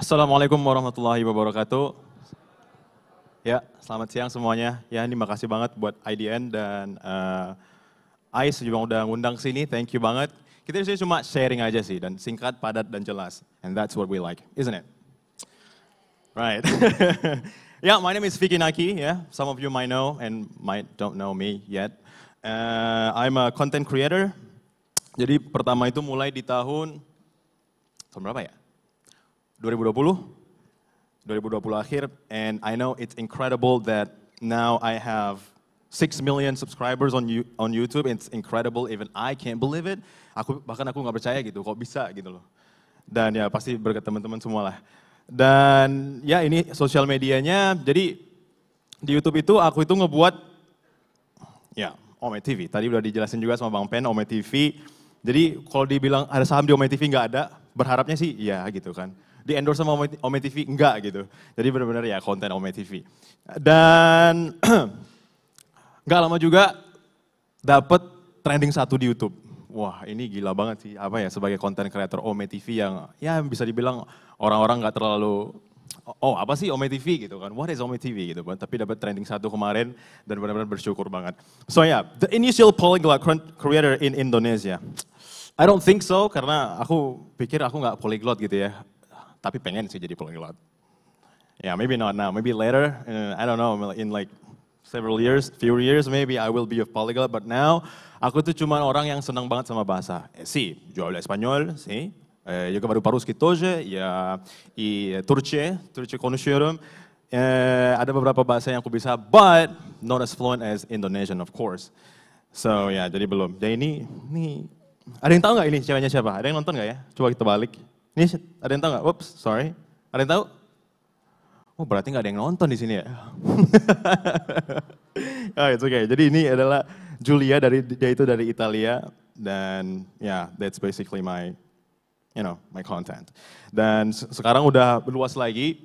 Assalamualaikum warahmatullahi wabarakatuh. Ya, selamat siang semuanya. Ya, terima kasih banget buat IDN dan uh, eh, ICE juga udah ngundang sini. Thank you banget. Kita sih cuma sharing aja sih dan singkat, padat dan jelas. And that's what we like, isn't it? Right. yeah, my name is Vicky Naki. Yeah, some of you might know and might don't know me yet. Uh, I'm a content creator. Jadi pertama itu mulai di tahun tahun berapa ya? 2020. 2020 akhir and I know it's incredible that now I have 6 million subscribers on you, on YouTube. It's incredible. Even I can't believe it. Aku bahkan aku nggak percaya gitu. Kok bisa gitu loh. Dan ya pasti berkat teman-teman semua lah. Dan ya ini sosial medianya. Jadi di YouTube itu aku itu ngebuat ya Ome TV. Tadi udah dijelasin juga sama Bang Pen Ome TV. Jadi kalau dibilang ada saham di Ome TV nggak ada, berharapnya sih ya gitu kan di endorse sama Ome TV enggak gitu. Jadi benar-benar ya konten Ome TV. Dan Gak lama juga dapet trending satu di YouTube. Wah ini gila banget sih, apa ya sebagai konten creator Ome TV yang ya bisa dibilang orang-orang gak terlalu oh apa sih Ome TV gitu kan, what is Ome TV gitu kan. Tapi dapat trending satu kemarin dan benar-benar bersyukur banget. So yeah, the initial polyglot creator in Indonesia. I don't think so karena aku pikir aku nggak polyglot gitu ya. Tapi pengen sih jadi polyglot. Yeah, maybe not now, maybe later. Uh, I don't know, in like several years, few years maybe I will be a polyglot, but now aku tuh cuma orang yang senang banget sama bahasa. Eh, Si, yo hablo español, si, eh, baru paruski toje, ya ya, eh, Turce, Turce Турче Eh, Ada beberapa bahasa yang aku bisa, but not as fluent as Indonesian of course. So ya, yeah, jadi belum. Jadi ini, ini ada yang tahu nggak ini ceweknya siapa? Ada yang nonton nggak ya? Coba kita balik. Ini ada yang tahu nggak? Oops, sorry. Ada yang tahu? Oh berarti nggak ada yang nonton di sini ya? oh, it's okay. Jadi ini adalah Julia dari dia itu dari Italia dan ya yeah, that's basically my you know my content. Dan sekarang udah luas lagi.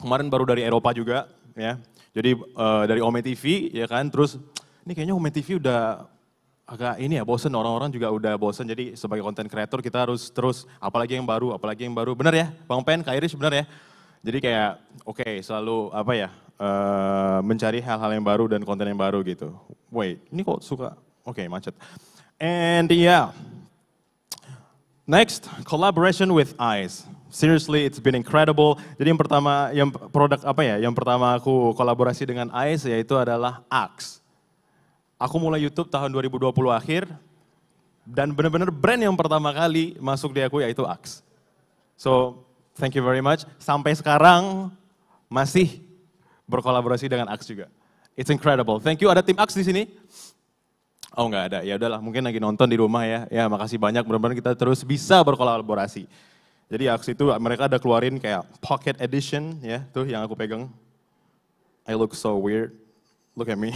Kemarin baru dari Eropa juga ya. Jadi uh, dari Ome TV ya kan. Terus ini kayaknya Ome TV udah agak ini ya bosen orang-orang juga udah bosen jadi sebagai content creator kita harus terus apalagi yang baru apalagi yang baru bener ya bang Pen Kairis bener ya jadi kayak oke okay, selalu apa ya uh, mencari hal-hal yang baru dan konten yang baru gitu. Wait, ini kok suka oke okay, macet. And yeah. Next, collaboration with Ice. Seriously, it's been incredible. Jadi yang pertama, yang produk apa ya? Yang pertama aku kolaborasi dengan Ice yaitu adalah Axe. Aku mulai YouTube tahun 2020 akhir dan benar-benar brand yang pertama kali masuk di aku yaitu Axe. So, Thank you very much. Sampai sekarang masih berkolaborasi dengan Ax juga. It's incredible. Thank you. Ada tim Ax di sini? Oh nggak ada. Ya udahlah, mungkin lagi nonton di rumah ya. Ya makasih banyak. Benar-benar kita terus bisa berkolaborasi. Jadi Ax itu mereka ada keluarin kayak pocket edition ya, tuh yang aku pegang. I look so weird. Look at me.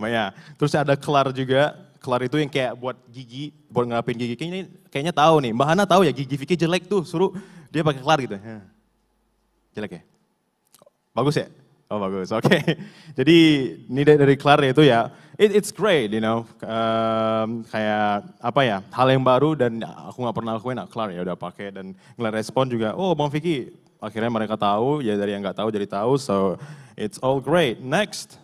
Maya. Terus ada Kelar juga, kelar itu yang kayak buat gigi, buat ngelapin gigi. Kayaknya, kayaknya tahu nih, Mbak Hana tahu ya gigi Vicky jelek tuh, suruh dia pakai kelar gitu. Ya. Jelek ya? Bagus ya? Oh bagus, oke. Okay. Jadi ini dari kelar itu ya, it, it's great, you know. Um, kayak apa ya, hal yang baru dan aku nggak pernah lakuin, nah, kelar ya udah pakai dan ngeliat respon juga. Oh Bang Vicky, akhirnya mereka tahu, ya dari yang nggak tahu jadi tahu. So it's all great. Next,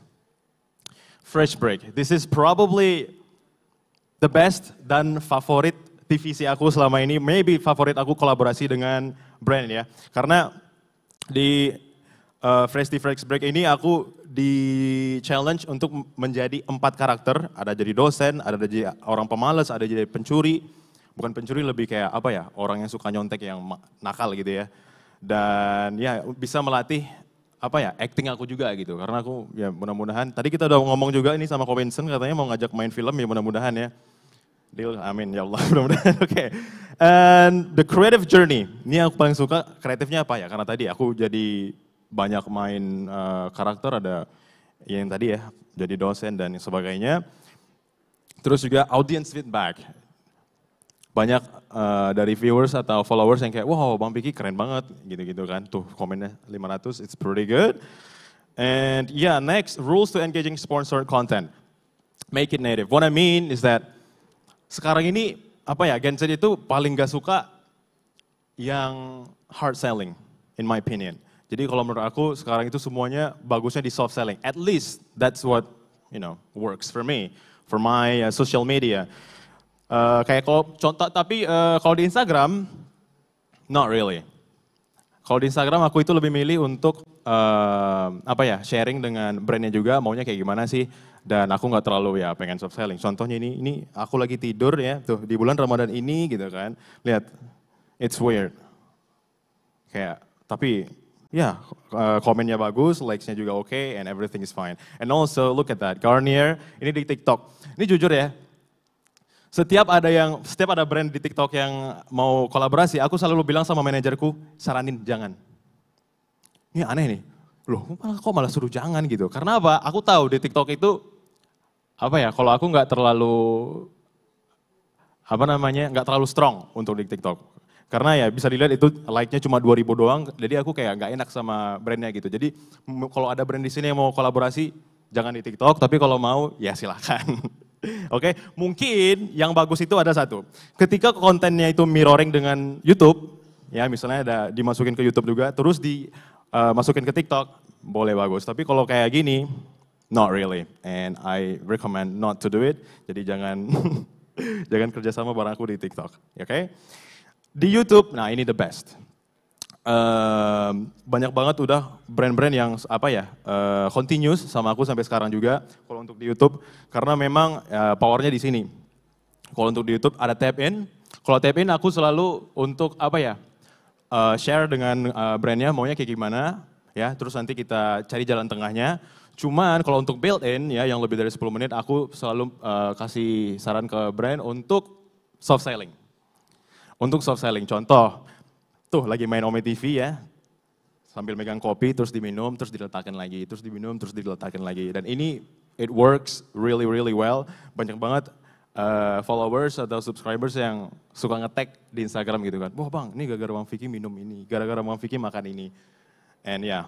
fresh break. This is probably the best dan favorit TVC aku selama ini, maybe favorit aku kolaborasi dengan brand ya. Karena di uh, Fresh Fresh Break ini aku di challenge untuk menjadi empat karakter. Ada jadi dosen, ada jadi orang pemalas, ada jadi pencuri. Bukan pencuri lebih kayak apa ya, orang yang suka nyontek yang nakal gitu ya. Dan ya bisa melatih apa ya acting aku juga gitu karena aku ya mudah-mudahan tadi kita udah ngomong juga ini sama Kowinson katanya mau ngajak main film ya mudah-mudahan ya Deal, amin ya Allah. Oke. Okay. And the creative journey. Ini yang aku paling suka kreatifnya apa ya? Karena tadi aku jadi banyak main uh, karakter ada ya yang tadi ya, jadi dosen dan sebagainya. Terus juga audience feedback. Banyak uh, dari viewers atau followers yang kayak, wow Bang Piki keren banget gitu-gitu kan. Tuh komennya 500, it's pretty good. And yeah, next, rules to engaging sponsored content. Make it native. What I mean is that sekarang ini apa ya Gen Z itu paling gak suka yang hard selling in my opinion. Jadi kalau menurut aku sekarang itu semuanya bagusnya di soft selling. At least that's what you know works for me for my uh, social media. Uh, kayak kalau contoh tapi uh, kalau di Instagram not really. Kalau di Instagram aku itu lebih milih untuk uh, apa ya sharing dengan brandnya juga maunya kayak gimana sih dan aku nggak terlalu ya pengen soft selling. Contohnya ini, ini aku lagi tidur ya, tuh di bulan Ramadan ini gitu kan, lihat, it's weird. Kayak, tapi ya yeah, komennya bagus, likesnya juga oke, okay, and everything is fine. And also look at that, Garnier, ini di TikTok. Ini jujur ya, setiap ada yang, setiap ada brand di TikTok yang mau kolaborasi, aku selalu bilang sama manajerku, saranin jangan. Ini aneh nih, loh kok malah suruh jangan gitu. Karena apa? Aku tahu di TikTok itu apa ya kalau aku nggak terlalu apa namanya nggak terlalu strong untuk di TikTok karena ya bisa dilihat itu like-nya cuma 2000 doang jadi aku kayak nggak enak sama brandnya gitu jadi kalau ada brand di sini yang mau kolaborasi jangan di TikTok tapi kalau mau ya silahkan Oke, okay? mungkin yang bagus itu ada satu. Ketika kontennya itu mirroring dengan YouTube, ya misalnya ada dimasukin ke YouTube juga, terus dimasukin eh, uh, ke TikTok, boleh bagus. Tapi kalau kayak gini, Not really. And I recommend not to do it. Jadi jangan jangan kerjasama bareng aku di TikTok. Oke? Ya, okay? Di YouTube, nah ini the best. Uh, banyak banget udah brand-brand yang apa ya uh, continuous sama aku sampai sekarang juga kalau untuk di YouTube karena memang uh, powernya di sini kalau untuk di YouTube ada tap in kalau tap in aku selalu untuk apa ya uh, share dengan uh, brandnya maunya kayak gimana ya terus nanti kita cari jalan tengahnya Cuman kalau untuk built-in ya yang lebih dari 10 menit aku selalu uh, kasih saran ke brand untuk soft selling. Untuk soft selling contoh tuh lagi main Ome TV ya sambil megang kopi terus diminum terus diletakkan lagi terus diminum terus diletakkan lagi dan ini it works really really well banyak banget uh, followers atau subscribers yang suka ngetek di Instagram gitu kan. Wah bang, ini gara-gara Bang Vicky minum ini, gara-gara Bang Vicky makan ini. And yeah,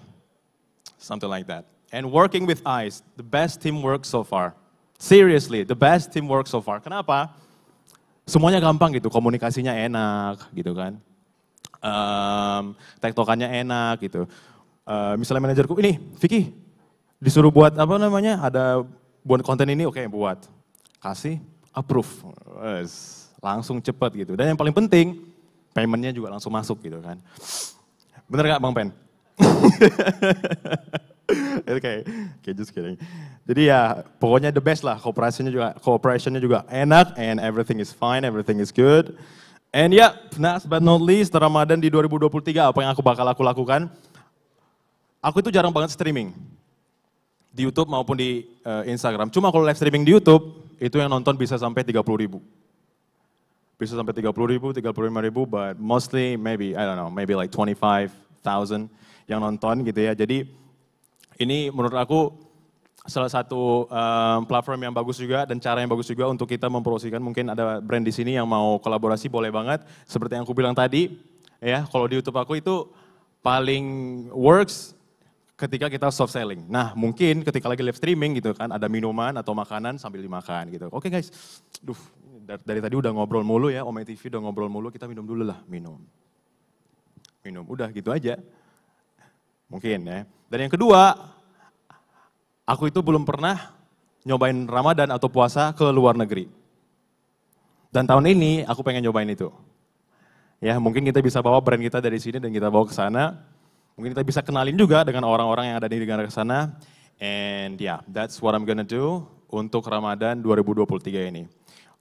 something like that and working with eyes, the best teamwork so far. Seriously, the best teamwork so far. Kenapa? Semuanya gampang gitu, komunikasinya enak gitu kan. Um, tektokannya enak gitu. Uh, misalnya manajerku, ini Vicky, disuruh buat apa namanya, ada buat konten ini, oke okay, buat. Kasih, approve. Langsung cepet gitu. Dan yang paling penting, paymentnya juga langsung masuk gitu kan. Bener gak Bang Pen? okay. okay, just kidding. Jadi ya pokoknya the best lah. Kooperasinya juga, kooperasinya juga enak and everything is fine, everything is good. And ya, yeah, last but not least, Ramadan di 2023 apa yang aku bakal aku lakukan? Aku itu jarang banget streaming di YouTube maupun di uh, Instagram. Cuma kalau live streaming di YouTube itu yang nonton bisa sampai 30 ribu. Bisa sampai 30 ribu, 35 ribu, but mostly maybe I don't know, maybe like 25,000 yang nonton gitu ya. Jadi ini menurut aku salah satu um, platform yang bagus juga dan cara yang bagus juga untuk kita mempromosikan mungkin ada brand di sini yang mau kolaborasi boleh banget seperti yang aku bilang tadi ya kalau di YouTube aku itu paling works ketika kita soft selling. Nah, mungkin ketika lagi live streaming gitu kan ada minuman atau makanan sambil dimakan gitu. Oke okay, guys. Duh, dari, dari tadi udah ngobrol mulu ya, Om TV udah ngobrol mulu, kita minum dulu lah, minum. Minum, udah gitu aja. Mungkin ya. Dan yang kedua, aku itu belum pernah nyobain Ramadan atau puasa ke luar negeri. Dan tahun ini aku pengen nyobain itu. Ya, mungkin kita bisa bawa brand kita dari sini dan kita bawa ke sana. Mungkin kita bisa kenalin juga dengan orang-orang yang ada di negara ke sana. And yeah, that's what I'm gonna do untuk Ramadan 2023 ini.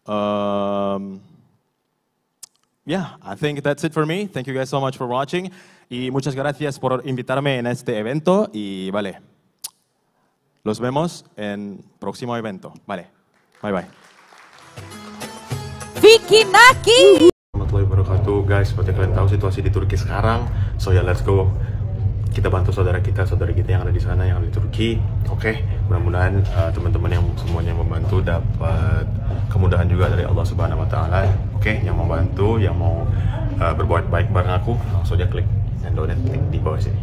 Um, Yeah, I think that's it for me. Thank you guys so much for watching. Y muchas gracias por invitarme en este evento. Y vale, los vemos en próximo evento. Vale, bye bye. Vicky Naki! Assalamualaikum warahmatullahi wabarakatuh guys. Seperti kalian tahu situasi di Turki sekarang. So yeah, let's go. kita bantu saudara kita saudara kita yang ada di sana yang ada di Turki oke okay? mudah-mudahan uh, teman-teman yang semuanya membantu dapat kemudahan juga dari Allah Subhanahu Wa Taala oke okay? yang mau bantu yang mau uh, berbuat baik bareng aku langsung aja klik dan donate di bawah sini